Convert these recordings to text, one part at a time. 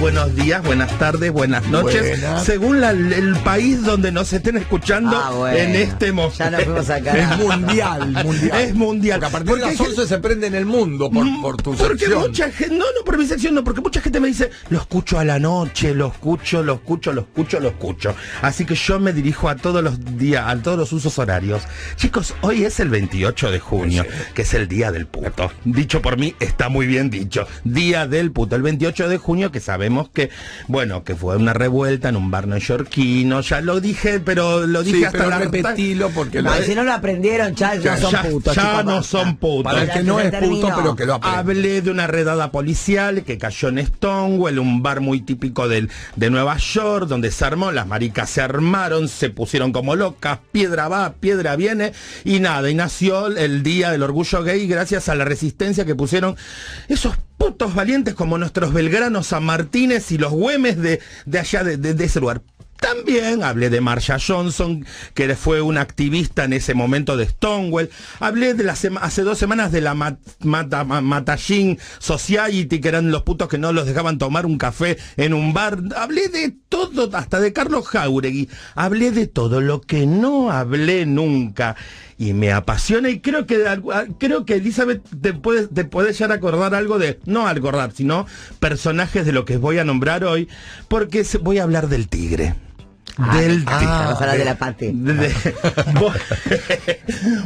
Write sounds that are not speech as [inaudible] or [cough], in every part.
buenos días, buenas tardes, buenas noches. Según el país donde nos estén escuchando ah, en este momento. [laughs] Es mundial, [laughs] mundial. Es mundial. Porque a partir de las 11 se prende en el mundo por, mm, tu Porque mucha gente, no, no por mi sección, no, porque mucha gente me dice, lo escucho a la noche, lo escucho, lo escucho, lo escucho, lo escucho. Así que yo me dirijo a todos los días, a todos los usos horarios. Chicos, hoy es el 28 de junio, que es el día del puto. Dicho por mí, está muy bien dicho. Día del puto. El 28 de junio, que sabemos que, bueno, que fue una revuelta en un bar neoyorquino, ya lo dije, pero lo dije hasta pero porque si no lo aprendieron, ya, no son putos. Ya no son putos. Para el que no es puto, pero que lo aprende. Hablé de una redada policial que cayó en Stonewall, un bar muy típico del, de Nueva York, donde se armó, las maricas se armaron, se pusieron como locas, piedra va, piedra viene, y nada, y nació el Día del Orgullo Gay gracias a la resistencia que pusieron esos putos valientes como nuestros belgranos San Martínez y los güemes de, de allá, de, de, ese lugar. También hablé de Marsha Johnson, que fue una activista en ese momento de Stonewall. Hablé de las hace dos semanas de la Mat Society, que eran los putos que no los dejaban tomar un café en un bar. Hablé de todo, hasta de Carlos Jauregui. Hablé de todo lo que no hablé nunca y me apasiona y creo que ah, creo que Elizabeth te puede te llegar a acordar algo de no acordar, sino personajes de lo que voy a nombrar hoy porque voy a hablar del tigre. Ah, del tigre.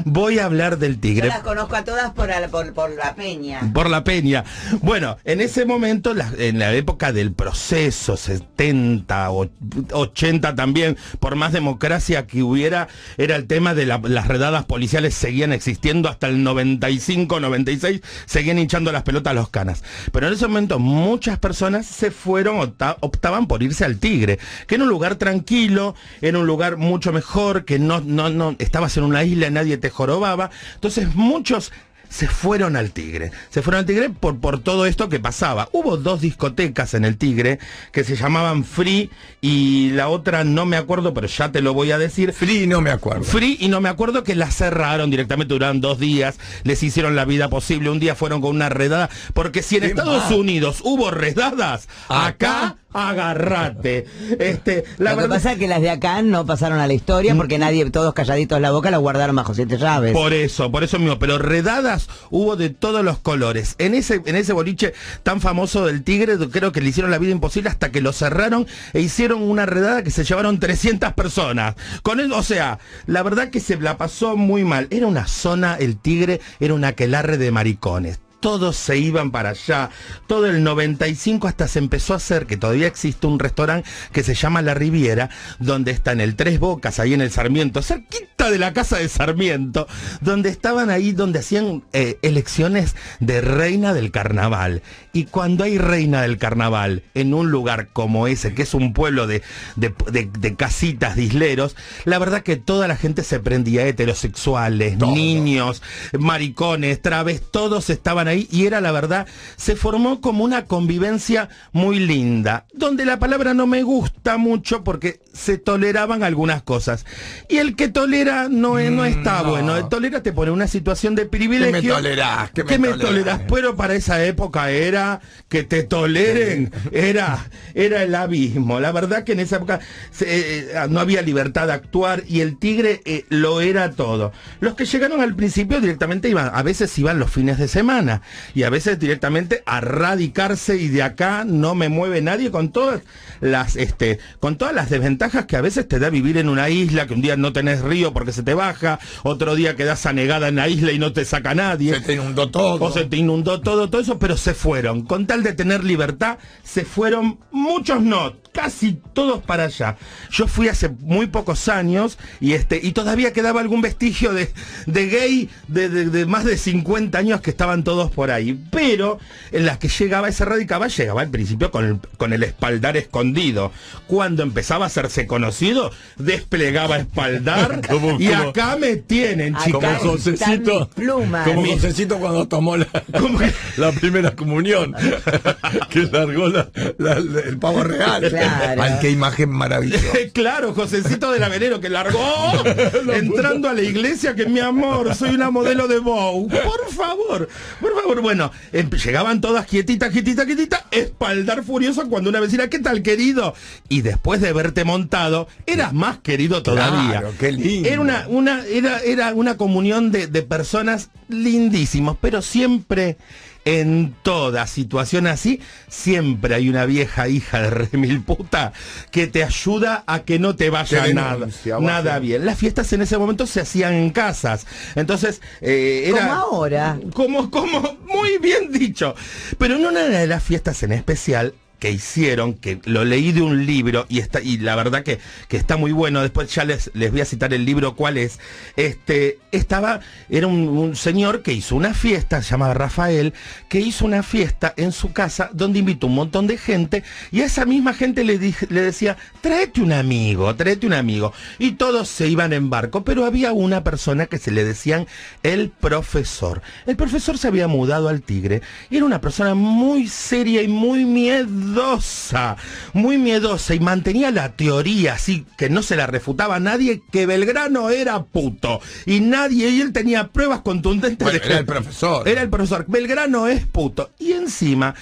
voy, a hablar del tigre. Yo las conozco a todas por, la peña. Por la peña. Bueno, en ese momento, en la época del proceso, 70, 80 también, por más democracia que hubiera, era el tema de las redadas policiales seguían existiendo hasta el 95, 96, seguían hinchando las pelotas a los canas. Pero en ese momento muchas personas se fueron, optaban por irse al tigre, que era un lugar tranquilo tranquilo, era un lugar mucho mejor, que no, no, no, estabas en una isla, nadie te jorobaba. Entonces muchos se fueron al Tigre. Se fueron al Tigre por, por todo esto que pasaba. Hubo dos discotecas en el Tigre que se llamaban Free y la otra no me acuerdo, pero ya te lo voy a decir. Free no me acuerdo. Free y no me acuerdo que la cerraron directamente, duraron dos días, les hicieron la vida posible, un día fueron con una redada, porque si en Estados Unidos hubo redadas, acá agarrate. Este, la Lo que pasa es que las de acá no pasaron a la historia porque mm. nadie, todos calladitos la boca, la guardaron bajo siete llaves. Por eso, por eso mismo, pero redadas hubo de todos los colores. En ese, en ese boliche tan famoso del Tigre, creo que le hicieron la vida imposible hasta que lo cerraron e hicieron una redada que se llevaron 300 personas. Con él, o sea, la verdad que se la pasó muy mal. Era una zona, el Tigre, era un aquelarre de maricones todos se iban para allá. Todo el 95 hasta se empezó a hacer, que todavía existe un restaurante que se llama La Riviera, donde está en el Tres Bocas, ahí en el Sarmiento, cerquita de la casa de Sarmiento, donde estaban ahí, donde hacían eh, elecciones de reina del carnaval. Y cuando hay reina del carnaval en un lugar como ese, que es un pueblo de, casitas, de isleros, la verdad que toda la gente se prendía, heterosexuales, niños, maricones, traves, todos estaban ahí y era la verdad, se formó como una convivencia muy linda, donde la palabra no me gusta mucho porque se toleraban algunas cosas. Y el que tolera no, no está mm, bueno. El tolera te pone una situación de privilegio. ¿Qué me tolerás? ¿Qué me, toleras Pero para esa época era que te toleren. Era, era el abismo. La verdad que en esa época eh, eh, no había libertad de actuar y el tigre eh, lo era todo. Los que llegaron al principio directamente iban, a veces iban los fines de semana y a veces directamente a radicarse y de acá no me mueve nadie con todas las, este, con todas las desventajas que a veces te da vivir en una isla, que un día no tenés río porque se te baja, otro día quedás anegada en la isla y no te saca nadie. Se te inundó todo. O se te inundó todo, todo eso, pero se fueron. Con tal de tener libertad, se fueron muchos not casi todos para allá. Yo fui hace muy pocos años y este y todavía quedaba algún vestigio de, de gay de, de, más de 50 años que estaban todos por ahí. Pero en las que llegaba esa radicaba, llegaba al principio con el, con el espaldar escondido. Cuando empezaba a hacerse conocido, desplegaba espaldar [laughs] y acá me tienen, chicas. Como Josecito, como cuando tomó la, primera comunión, [laughs] que largó el pavo real. [laughs] qué imagen maravillosa. [laughs] claro, Josecito del Venero, que largó [laughs] entrando a la iglesia que mi amor, soy una modelo de Bow. Por favor, por favor. Bueno, em, llegaban todas quietitas, quietitas, quietitas, espaldar furioso cuando una vecina, ¿qué tal querido? Y después de verte montado, eras más querido todavía. Claro, qué lindo. Era una, una, era, era una comunión de, de personas lindísimos, pero siempre en toda situación así, siempre hay una vieja hija de remil puta que te ayuda a que no te vaya nada, bien. Las fiestas en ese momento se hacían en casas. Entonces, eh, era. Como ahora. Como, como, muy bien dicho. Pero en una de las fiestas en especial, que hicieron, que lo leí de un libro y está y la verdad que, está muy bueno, después ya les, les voy a citar el libro cuál es, este, estaba, era un, señor que hizo una fiesta, se llamaba Rafael, que hizo una fiesta en su casa donde invitó un montón de gente y a esa misma gente le, le decía, tráete un amigo, tráete un amigo. Y todos se iban en barco, pero había una persona que se le decían el profesor. El profesor se había mudado al Tigre y era una persona muy seria y muy miedo miedosa, muy miedosa y mantenía la teoría, así que no se la refutaba nadie, que Belgrano era puto. Y nadie, y él tenía pruebas contundentes de Era el profesor. Era el profesor. Belgrano es puto. Y encima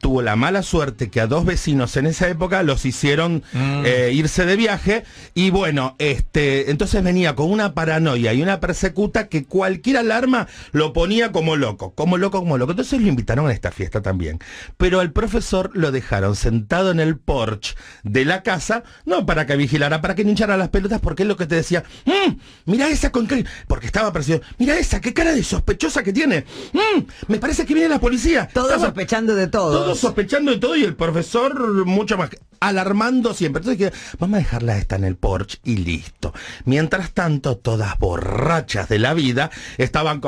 tuvo la mala suerte que a dos vecinos en esa época los hicieron mm. eh, irse de viaje. Y bueno, este, entonces venía con una paranoia y una persecuta que cualquier alarma lo ponía como loco, como loco, como loco. Entonces lo invitaron a esta fiesta también. Pero el profesor lo dejaron sentado en el porche de la casa, no para que vigilara, para que hinchara las pelotas, porque es lo que te decía, mm, mira esa con qué, porque estaba parecido, mira esa, qué cara de sospechosa que tiene, mm, me parece que viene la policía. todo sospechando de todo. sospechando de todo y el profesor mucho más alarmando siempre. Entonces vamos a dejarla esta en el porche y listo. Mientras tanto, todas borrachas de la vida estaban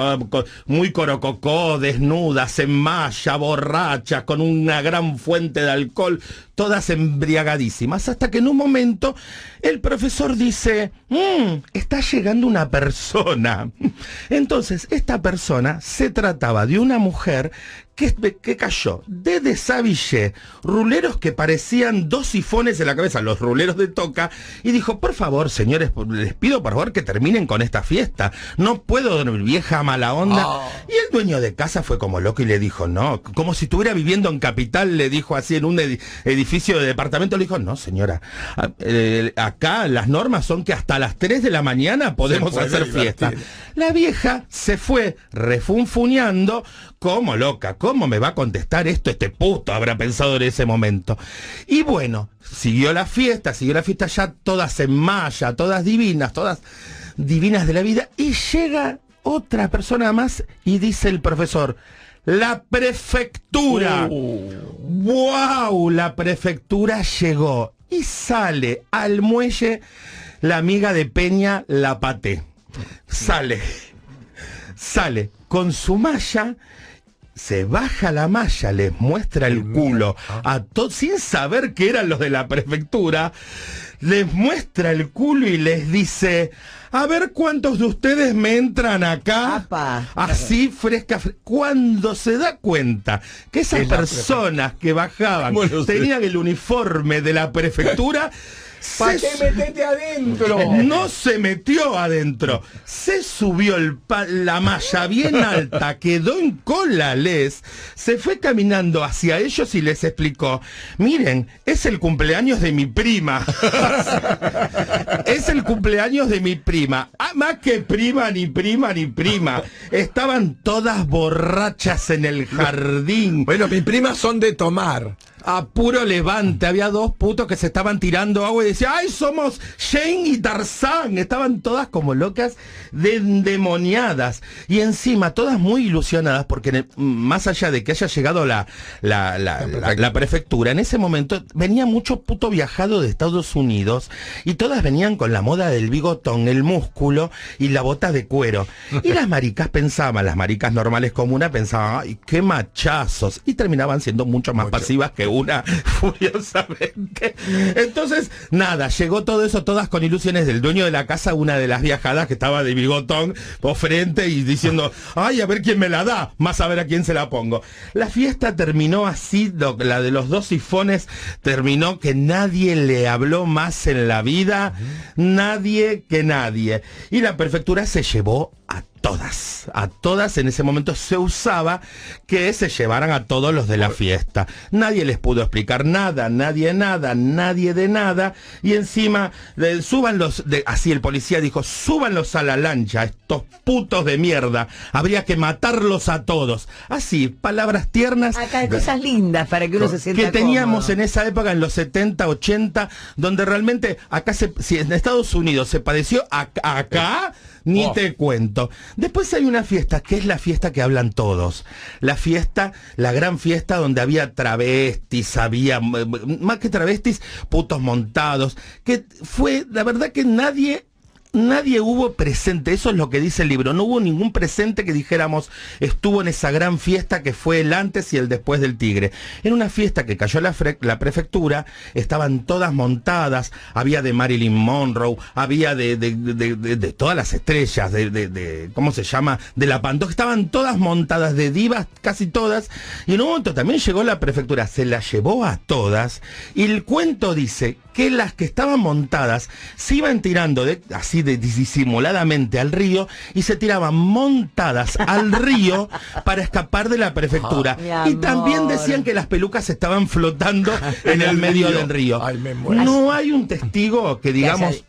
muy corococó, desnudas, en malla, borrachas, con una gran fuente de alcohol, todas embriagadísimas, hasta que en un momento el profesor dice, mm, está llegando una persona. [laughs] Entonces, esta persona se trataba de una mujer ¿Qué, cayó? ...de Saville, ruleros que parecían dos sifones en la cabeza, los ruleros de Toca, y dijo, por favor, señores, les pido por favor que terminen con esta fiesta. No puedo dormir vieja mala onda. Oh. Y el dueño de casa fue como loco y le dijo, no, como si estuviera viviendo en Capital, le dijo así en un edificio de departamento, le dijo, no, señora, acá las normas son que hasta las 3 de la mañana podemos hacer fiesta. La vieja se fue refunfuñando ¿Cómo loca, ¿cómo me va a contestar esto este puto? Habrá pensado en ese momento. Y bueno, siguió la fiesta, siguió la fiesta ya todas en malla, todas divinas, todas divinas de la vida. Y llega otra persona más y dice el profesor, la prefectura. ¡Wow! Uh. La prefectura llegó y sale al muelle la amiga de Peña, la Pate. Sale, sale con su malla se baja la malla, les muestra el, culo a todos, sin saber que eran los de la prefectura, les muestra el culo y les dice, a ver cuántos de ustedes me entran acá, así fresca, cuando se da cuenta que esas personas que bajaban tenían el uniforme de la prefectura, [laughs] metete adentro? No se metió adentro. Se subió la malla bien alta, quedó en cola se fue caminando hacia ellos y les explicó, miren, es el cumpleaños de mi prima. es el cumpleaños de mi prima. Ah, más que prima, ni prima, ni prima. Estaban todas borrachas en el jardín. Bueno, mis primas son de tomar a puro levante. Había dos putos que se estaban tirando agua y decía ¡ay, somos Shane y Tarzán! Estaban todas como locas, de endemoniadas. Y encima, todas muy ilusionadas, porque más allá de que haya llegado la, la, la, prefectura, en ese momento venía mucho puto viajado de Estados Unidos y todas venían con la moda del bigotón, el músculo y la bota de cuero. Y las maricas pensaban, las maricas normales comunas pensaban, ¡ay, qué machazos! Y terminaban siendo mucho más pasivas que una furiosamente. [laughs] Entonces, nada, llegó todo eso, todas con ilusiones del dueño de la casa, una de las viajadas que estaba de bigotón por frente y diciendo, ay, a ver quién me la da, más a ver a quién se la pongo. La fiesta terminó así, la de los dos sifones terminó que nadie le habló más en la vida, nadie que nadie. Y la prefectura se llevó a todas, a todas en ese momento se usaba que se llevaran a todos los de la fiesta. Nadie les pudo explicar nada, nadie nada, nadie de nada. Y encima, de, suban los, de, así el policía dijo, súbanlos a la lancha, estos putos de mierda. Habría que matarlos a todos. Así, palabras tiernas. Acá cosas lindas para que uno se sienta Que teníamos en esa época, en los 70, 80, donde realmente acá se, si en Estados Unidos se padeció, acá eh. Ni oh. te cuento. Después hay una fiesta, que es la fiesta que hablan todos. La fiesta, la gran fiesta donde había travestis, había, más que travestis, putos montados, que fue, la verdad que nadie nadie hubo presente, eso es lo que dice el libro, no hubo ningún presente que dijéramos estuvo en esa gran fiesta que fue el antes y el después del Tigre. En una fiesta que cayó la, prefectura, estaban todas montadas, había de Marilyn Monroe, había de, todas las estrellas, de, ¿cómo se llama? De la Pantoja, estaban todas montadas de divas, casi todas, y en un momento también llegó la prefectura, se la llevó a todas, y el cuento dice que las que estaban montadas se iban tirando de, así disimuladamente al río y se tiraban montadas al río para escapar de la prefectura. Ah, y también decían que las pelucas estaban flotando en el medio del río. [laughs] no hay un testigo que digamos...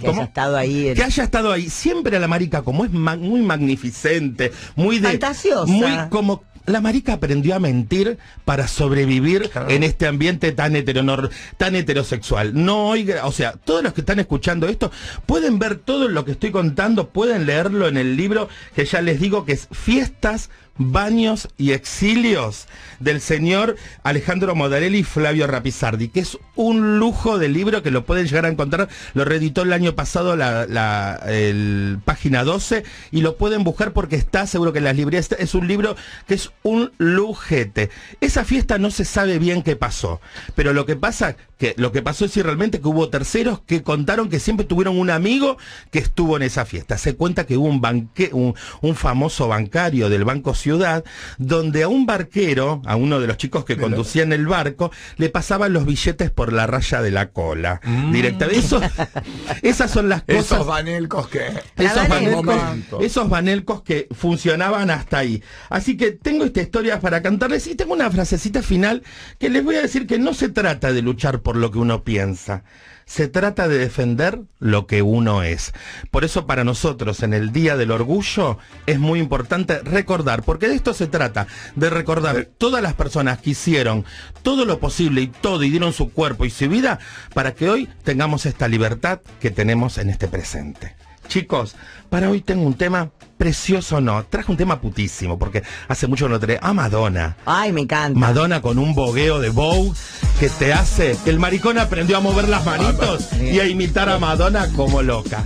Que haya estado ahí. Que haya estado ahí. Siempre a la marica, como es muy magnificente, muy Muy como la marica aprendió a mentir para sobrevivir en este ambiente tan, heteronor, tan heterosexual. No oiga, o sea, todos los que están escuchando esto pueden ver todo lo que estoy contando, pueden leerlo en el libro que ya les digo que es Fiestas baños y exilios del señor Alejandro Modarelli y Flavio Rapisardi que es un lujo de libro que lo pueden llegar a encontrar, lo reeditó el año pasado la, página 12 y lo pueden buscar porque está seguro que en las librerías es un libro que es un lujete. Esa fiesta no se sabe bien qué pasó, pero lo que pasa que lo que pasó es si realmente que hubo terceros que contaron que siempre tuvieron un amigo que estuvo en esa fiesta. Se cuenta que hubo un banque, un, famoso bancario del Banco ciudad, donde a un barquero, a uno de los chicos que conducían el barco, le pasaban los billetes por la raya de la cola. Mm. Directamente. Eso, esas son las cosas. Esos banelcos que. Esos banelcos, esos banelcos que funcionaban hasta ahí. Así que tengo esta historia para cantarles y tengo una frasecita final que les voy a decir que no se trata de luchar por lo que uno piensa se trata de defender lo que uno es. Por eso para nosotros en el Día del Orgullo es muy importante recordar, porque de esto se trata, de recordar eh. todas las personas que hicieron todo lo posible y todo y dieron su cuerpo y su vida para que hoy tengamos esta libertad que tenemos en este presente. Chicos, para hoy tengo un tema precioso, no. Traje un tema putísimo, porque hace mucho no traje a Madonna. Ay, me encanta. Madonna con un bogueo de bow que te hace. El maricón aprendió a mover las manitos ah, pues, y a imitar a Madonna como loca.